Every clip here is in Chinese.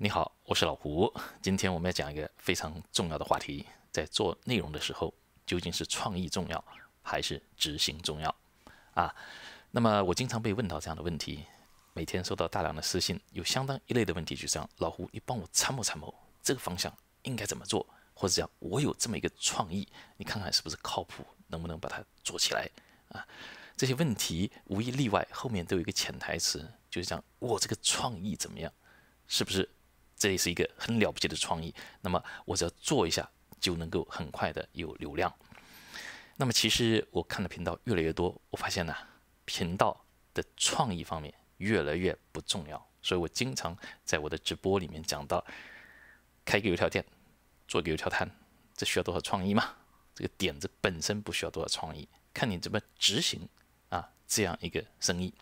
你好，我是老胡。今天我们要讲一个非常重要的话题，在做内容的时候，究竟是创意重要还是执行重要？啊，那么我经常被问到这样的问题，每天收到大量的私信，有相当一类的问题就是这样：老胡，你帮我参谋参谋，这个方向应该怎么做？或者讲，我有这么一个创意，你看看是不是靠谱，能不能把它做起来？啊，这些问题无一例外，后面都有一个潜台词，就是讲我这个创意怎么样，是不是？这也是一个很了不起的创意，那么我只要做一下就能够很快的有流量。那么其实我看的频道越来越多，我发现呢，频道的创意方面越来越不重要。所以我经常在我的直播里面讲到，开个油条店，做个油条摊，这需要多少创意嘛？这个点子本身不需要多少创意，看你怎么执行啊。这样一个生意，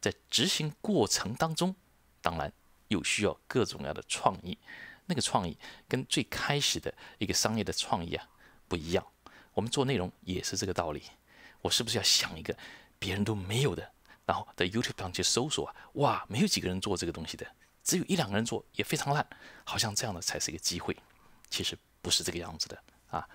在执行过程当中，当然。有需要各种各样的创意，那个创意跟最开始的一个商业的创意啊不一样。我们做内容也是这个道理。我是不是要想一个别人都没有的，然后在 YouTube 上去搜索？啊？哇，没有几个人做这个东西的，只有一两个人做，也非常烂，好像这样的才是一个机会。其实不是这个样子的啊。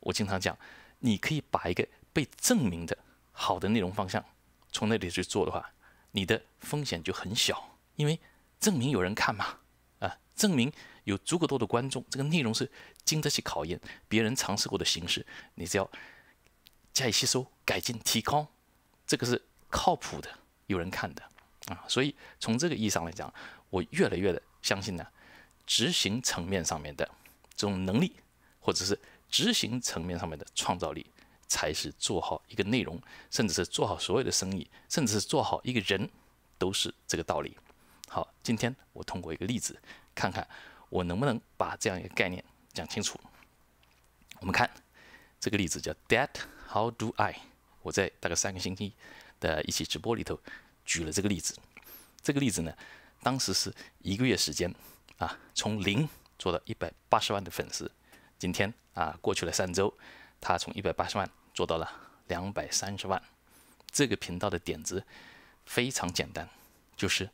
我经常讲，你可以把一个被证明的好的内容方向从那里去做的话，你的风险就很小，因为。证明有人看嘛，啊，证明有足够多的观众，这个内容是经得起考验，别人尝试过的形式，你只要加以吸收、改进、提高，这个是靠谱的，有人看的啊。所以从这个意义上来讲，我越来越的相信呢，执行层面上面的这种能力，或者是执行层面上面的创造力，才是做好一个内容，甚至是做好所有的生意，甚至是做好一个人，都是这个道理。好，今天我通过一个例子，看看我能不能把这样一个概念讲清楚。我们看这个例子叫 That How Do I？我在大概三个星期的一期直播里头举了这个例子。这个例子呢，当时是一个月时间啊，从零做到一百八十万的粉丝。今天啊，过去了三周，他从一百八十万做到了两百三十万。这个频道的点子非常简单，就是。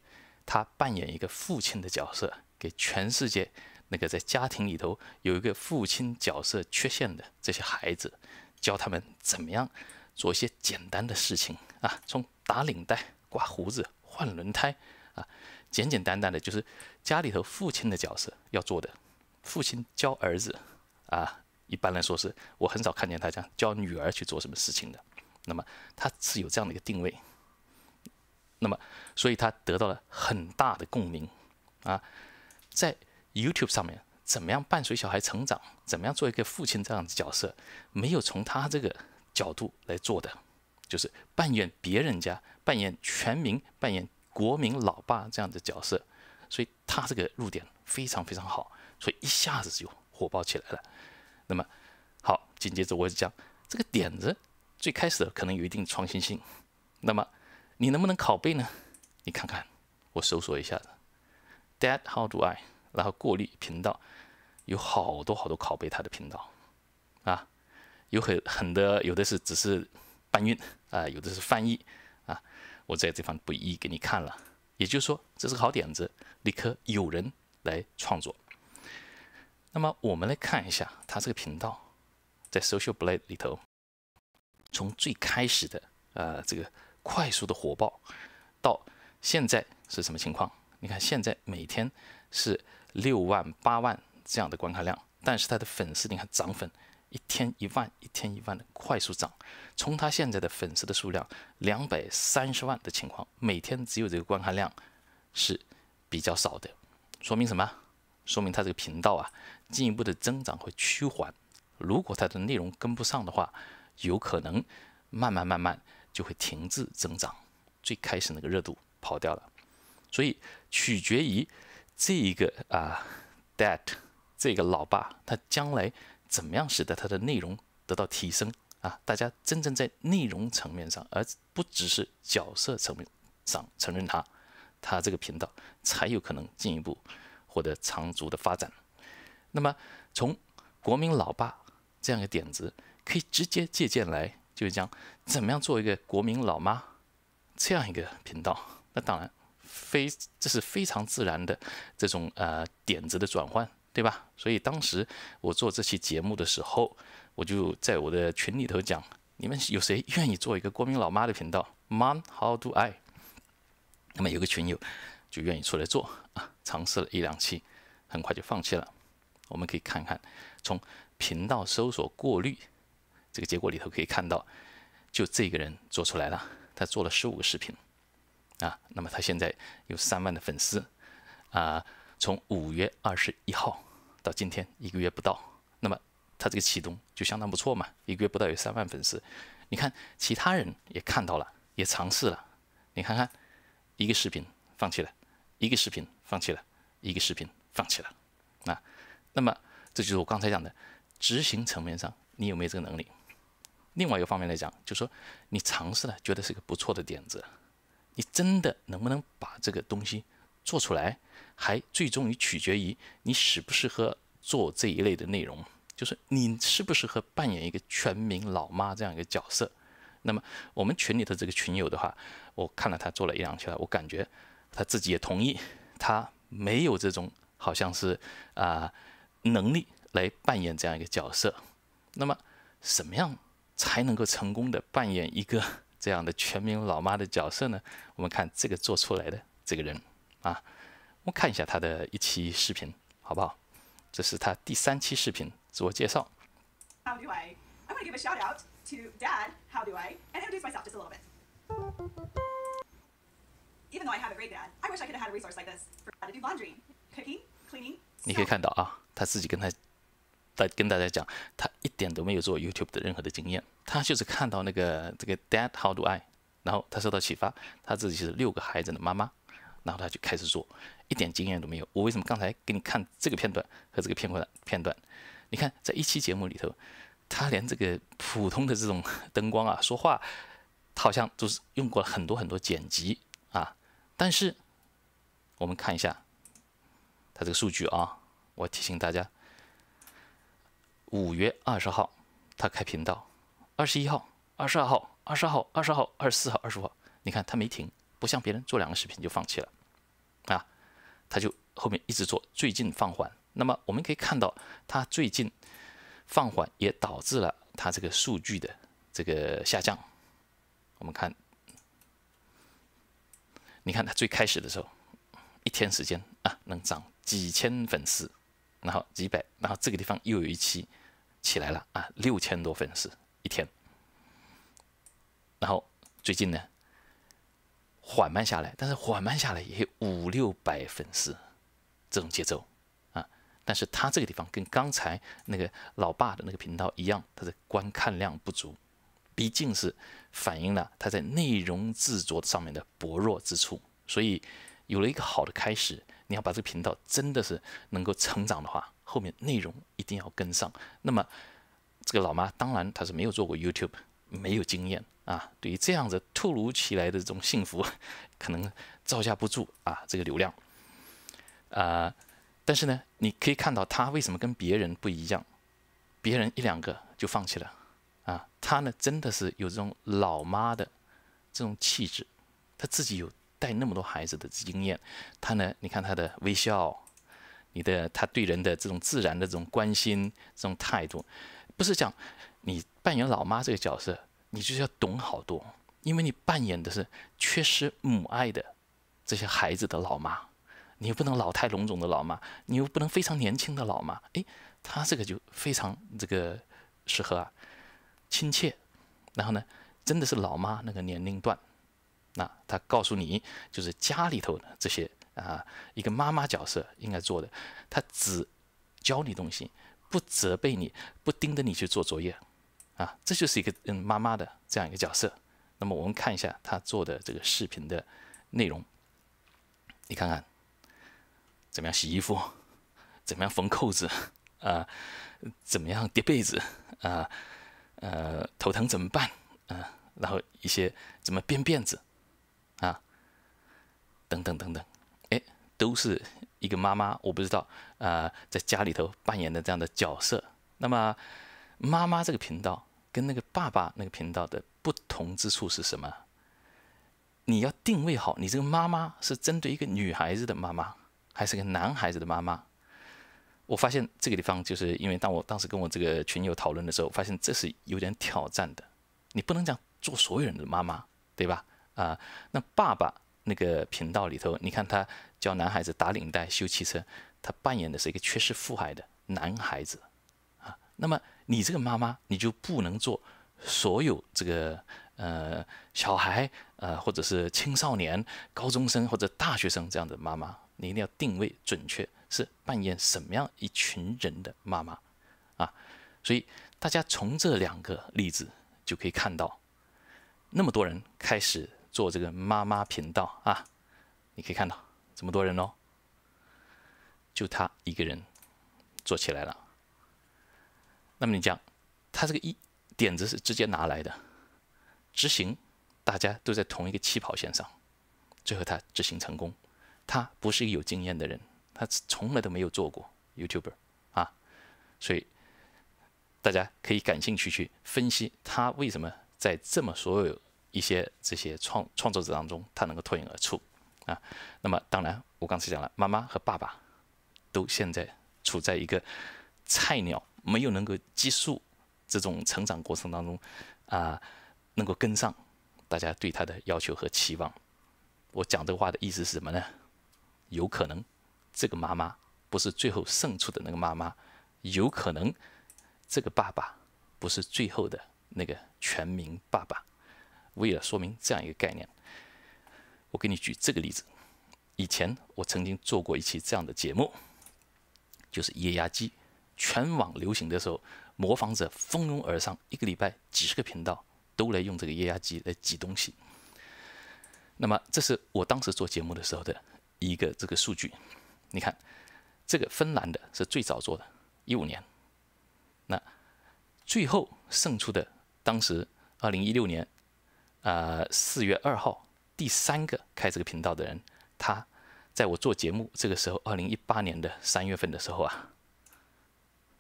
他扮演一个父亲的角色，给全世界那个在家庭里头有一个父亲角色缺陷的这些孩子，教他们怎么样做一些简单的事情啊，从打领带、刮胡子、换轮胎啊，简简单单的，就是家里头父亲的角色要做的。父亲教儿子啊，一般来说是我很少看见他这样教女儿去做什么事情的。那么他是有这样的一个定位。那么，所以他得到了很大的共鸣，啊，在 YouTube 上面怎么样伴随小孩成长，怎么样做一个父亲这样的角色，没有从他这个角度来做的，就是扮演别人家、扮演全民、扮演国民老爸这样的角色，所以他这个入点非常非常好，所以一下子就火爆起来了。那么，好，紧接着我讲这个点子，最开始的可能有一定创新性，那么。你能不能拷贝呢？你看看，我搜索一下子，dad how do I，然后过滤频道，有好多好多拷贝他的频道，啊，有很很多有的是只是搬运啊，有的是翻译啊，我在这方不一一给你看了。也就是说，这是个好点子，立刻有人来创作。那么我们来看一下他这个频道，在 Social Blade 里头，从最开始的啊这个。快速的火爆，到现在是什么情况？你看现在每天是六万八万这样的观看量，但是他的粉丝你看涨粉一天一万，一天一万的快速涨。从他现在的粉丝的数量两百三十万的情况，每天只有这个观看量是比较少的，说明什么？说明他这个频道啊进一步的增长会趋缓。如果他的内容跟不上的话，有可能慢慢慢慢。就会停滞增长，最开始那个热度跑掉了，所以取决于这一个啊，dad 这个老爸他将来怎么样使得他的内容得到提升啊？大家真正在内容层面上，而不只是角色层面上承认他，他这个频道才有可能进一步获得长足的发展。那么，从国民老爸这样一个点子可以直接借鉴来。就是讲怎么样做一个国民老妈这样一个频道，那当然非这是非常自然的这种呃点子的转换，对吧？所以当时我做这期节目的时候，我就在我的群里头讲，你们有谁愿意做一个国民老妈的频道？Man，how do I？那么有个群友就愿意出来做啊，尝试了一两期，很快就放弃了。我们可以看看从频道搜索过滤。这个结果里头可以看到，就这个人做出来了，他做了十五个视频，啊，那么他现在有三万的粉丝，啊，从五月二十一号到今天一个月不到，那么他这个启动就相当不错嘛，一个月不到有三万粉丝。你看，其他人也看到了，也尝试了，你看看，一个视频放弃了，一个视频放弃了，一个视频放弃了，啊，那么这就是我刚才讲的执行层面上，你有没有这个能力？另外一个方面来讲，就说你尝试了，觉得是个不错的点子，你真的能不能把这个东西做出来，还最终于取决于你适不适合做这一类的内容，就是你适不适合扮演一个全民老妈这样一个角色。那么我们群里的这个群友的话，我看了他做了一两期，了，我感觉他自己也同意，他没有这种好像是啊能力来扮演这样一个角色。那么什么样？才能够成功的扮演一个这样的全民老妈的角色呢？我们看这个做出来的这个人，啊，我们看一下他的一期视频，好不好？这是他第三期视频自我介绍。How do I? i w a n t to give a shout out to Dad. How do I? And introduce myself just a little bit. Even though I have a great dad, I wish I could have a resource like this for how to do laundry, cooking, cleaning. 你可以看到啊，他自己跟他。来跟大家讲，他一点都没有做 YouTube 的任何的经验，他就是看到那个这个 d a d How Do I，然后他受到启发，他自己是六个孩子的妈妈，然后他就开始做，一点经验都没有。我为什么刚才给你看这个片段和这个片段片段？你看，在一期节目里头，他连这个普通的这种灯光啊，说话，好像都是用过很多很多剪辑啊。但是我们看一下他这个数据啊，我提醒大家。五月二十号，他开频道，二十一号、二十二号、二十号、二十号、二十四号、二十五号，你看他没停，不像别人做两个视频就放弃了，啊，他就后面一直做，最近放缓。那么我们可以看到，他最近放缓也导致了他这个数据的这个下降。我们看，你看他最开始的时候，一天时间啊能涨几千粉丝，然后几百，然后这个地方又有一期。起来了啊，六千多粉丝一天。然后最近呢，缓慢下来，但是缓慢下来也有五六百粉丝这种节奏啊。但是他这个地方跟刚才那个老爸的那个频道一样，他的观看量不足，毕竟是反映了他在内容制作上面的薄弱之处。所以有了一个好的开始，你要把这个频道真的是能够成长的话。后面内容一定要跟上。那么，这个老妈当然她是没有做过 YouTube，没有经验啊。对于这样子突如其来的这种幸福，可能招架不住啊。这个流量啊，但是呢，你可以看到她为什么跟别人不一样，别人一两个就放弃了啊，她呢真的是有这种老妈的这种气质，她自己有带那么多孩子的经验，她呢，你看她的微笑。你的他对人的这种自然的这种关心，这种态度，不是讲你扮演老妈这个角色，你就是要懂好多，因为你扮演的是缺失母爱的这些孩子的老妈，你又不能老态龙钟的老妈，你又不能非常年轻的老妈，哎，她这个就非常这个适合啊，亲切，然后呢，真的是老妈那个年龄段，那她告诉你就是家里头的这些。啊，一个妈妈角色应该做的，她只教你东西，不责备你，不盯着你去做作业，啊，这就是一个嗯妈妈的这样一个角色。那么我们看一下她做的这个视频的内容，你看看怎么样洗衣服，怎么样缝扣子，啊，怎么样叠被子，啊，呃，头疼怎么办，啊，然后一些怎么编辫子，啊，等等等等。都是一个妈妈，我不知道，呃，在家里头扮演的这样的角色。那么，妈妈这个频道跟那个爸爸那个频道的不同之处是什么？你要定位好，你这个妈妈是针对一个女孩子的妈妈，还是个男孩子的妈妈？我发现这个地方，就是因为当我当时跟我这个群友讨论的时候，发现这是有点挑战的。你不能讲做所有人的妈妈，对吧？啊，那爸爸。那个频道里头，你看他教男孩子打领带、修汽车，他扮演的是一个缺失父爱的男孩子啊。那么你这个妈妈，你就不能做所有这个呃小孩呃或者是青少年、高中生或者大学生这样的妈妈。你一定要定位准确，是扮演什么样一群人的妈妈啊？所以大家从这两个例子就可以看到，那么多人开始。做这个妈妈频道啊，你可以看到这么多人哦，就他一个人做起来了。那么你讲，他这个一点子是直接拿来的，执行大家都在同一个起跑线上，最后他执行成功。他不是一个有经验的人，他从来都没有做过 YouTuber 啊，所以大家可以感兴趣去分析他为什么在这么所有。一些这些创创作者当中，他能够脱颖而出啊。那么，当然，我刚才讲了，妈妈和爸爸都现在处在一个菜鸟没有能够结束这种成长过程当中啊，能够跟上大家对他的要求和期望。我讲这个话的意思是什么呢？有可能这个妈妈不是最后胜出的那个妈妈，有可能这个爸爸不是最后的那个全民爸爸。为了说明这样一个概念，我给你举这个例子。以前我曾经做过一期这样的节目，就是液压机，全网流行的时候，模仿者蜂拥而上，一个礼拜几十个频道都来用这个液压机来挤东西。那么，这是我当时做节目的时候的一个这个数据。你看，这个芬兰的是最早做的，一五年，那最后胜出的，当时二零一六年。呃，四月二号，第三个开这个频道的人，他在我做节目这个时候，二零一八年的三月份的时候啊，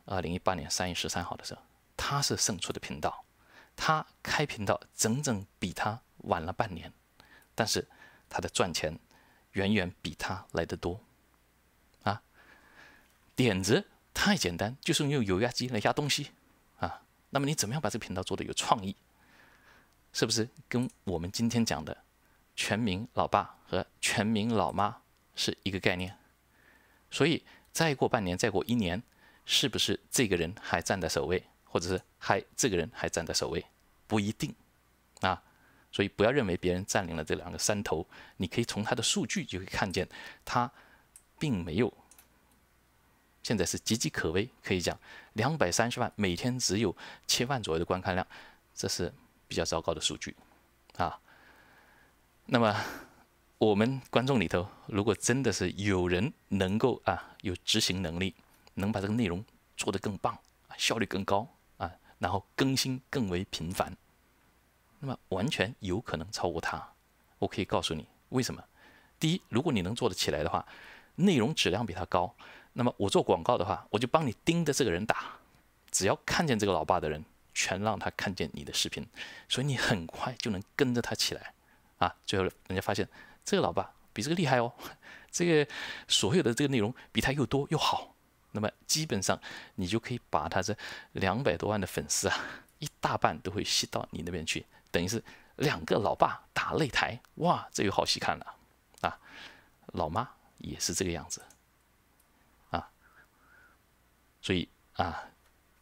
二零一八年三月十三号的时候，他是胜出的频道，他开频道整整比他晚了半年，但是他的赚钱远远比他来的多啊，点子太简单，就是用油压机来压东西啊，那么你怎么样把这个频道做的有创意？是不是跟我们今天讲的“全民老爸”和“全民老妈”是一个概念？所以再过半年，再过一年，是不是这个人还站在首位，或者是还这个人还站在首位？不一定啊。所以不要认为别人占领了这两个山头，你可以从他的数据就会看见他并没有。现在是岌岌可危，可以讲两百三十万，每天只有七万左右的观看量，这是。比较糟糕的数据，啊，那么我们观众里头，如果真的是有人能够啊有执行能力，能把这个内容做得更棒，效率更高啊，然后更新更为频繁，那么完全有可能超过他。我可以告诉你为什么？第一，如果你能做得起来的话，内容质量比他高，那么我做广告的话，我就帮你盯着这个人打，只要看见这个老爸的人。全让他看见你的视频，所以你很快就能跟着他起来，啊，最后人家发现这个老爸比这个厉害哦，这个所有的这个内容比他又多又好，那么基本上你就可以把他这两百多万的粉丝啊，一大半都会吸到你那边去，等于是两个老爸打擂台，哇，这有好戏看了，啊，老妈也是这个样子，啊，所以啊。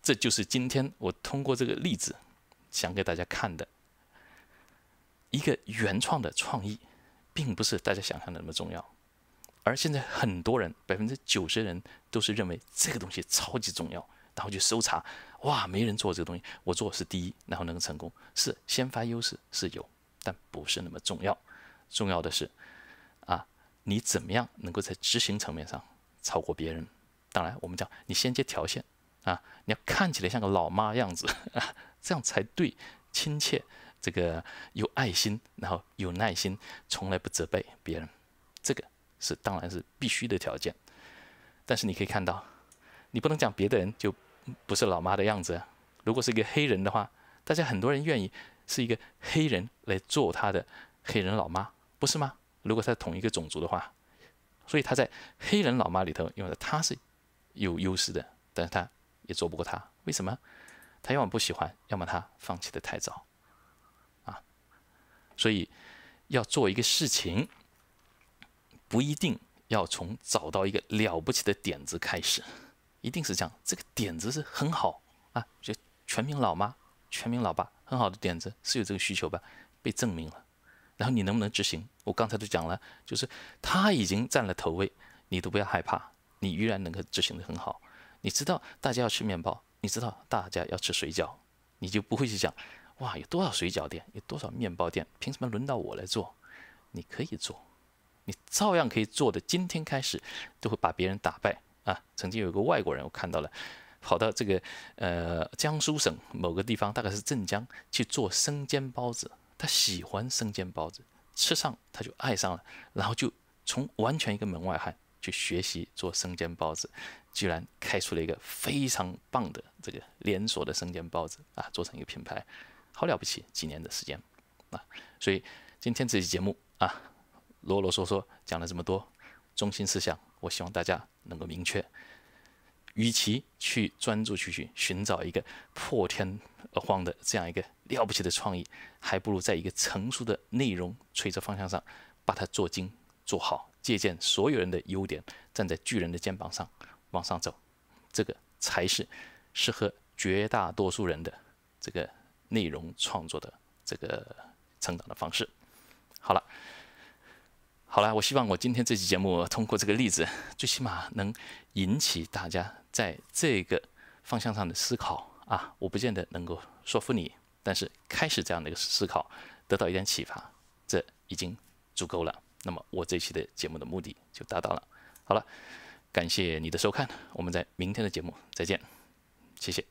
这就是今天我通过这个例子想给大家看的一个原创的创意，并不是大家想象的那么重要。而现在很多人，百分之九十的人都是认为这个东西超级重要，然后去搜查，哇，没人做这个东西，我做是第一，然后能成功，是先发优势是有，但不是那么重要。重要的是，啊，你怎么样能够在执行层面上超过别人？当然，我们讲你先接条线。啊，你要看起来像个老妈样子啊，这样才对，亲切，这个有爱心，然后有耐心，从来不责备别人，这个是当然是必须的条件。但是你可以看到，你不能讲别的人就不是老妈的样子。如果是一个黑人的话，大家很多人愿意是一个黑人来做他的黑人老妈，不是吗？如果他同一个种族的话，所以他在黑人老妈里头，因为他是有优势的，但是他。也做不过他，为什么？他要么不喜欢，要么他放弃的太早，啊，所以要做一个事情，不一定要从找到一个了不起的点子开始，一定是这样，这个点子是很好啊，就全民老妈、全民老爸，很好的点子，是有这个需求吧？被证明了，然后你能不能执行？我刚才都讲了，就是他已经占了头位，你都不要害怕，你依然能够执行的很好。你知道大家要吃面包，你知道大家要吃水饺，你就不会去想，哇，有多少水饺店，有多少面包店，凭什么轮到我来做？你可以做，你照样可以做的。今天开始，都会把别人打败啊！曾经有一个外国人，我看到了，跑到这个呃江苏省某个地方，大概是镇江去做生煎包子。他喜欢生煎包子，吃上他就爱上了，然后就从完全一个门外汉。去学习做生煎包子，居然开出了一个非常棒的这个连锁的生煎包子啊，做成一个品牌，好了不起，几年的时间啊。所以今天这期节目啊，啰啰嗦嗦讲了这么多，中心思想我希望大家能够明确：，与其去专注去寻寻找一个破天荒的这样一个了不起的创意，还不如在一个成熟的内容垂直方向上把它做精。做好借鉴所有人的优点，站在巨人的肩膀上往上走，这个才是适合绝大多数人的这个内容创作的这个成长的方式。好了，好了，我希望我今天这期节目通过这个例子，最起码能引起大家在这个方向上的思考啊！我不见得能够说服你，但是开始这样的一个思考，得到一点启发，这已经足够了。那么我这期的节目的目的就达到了。好了，感谢你的收看，我们在明天的节目再见，谢谢。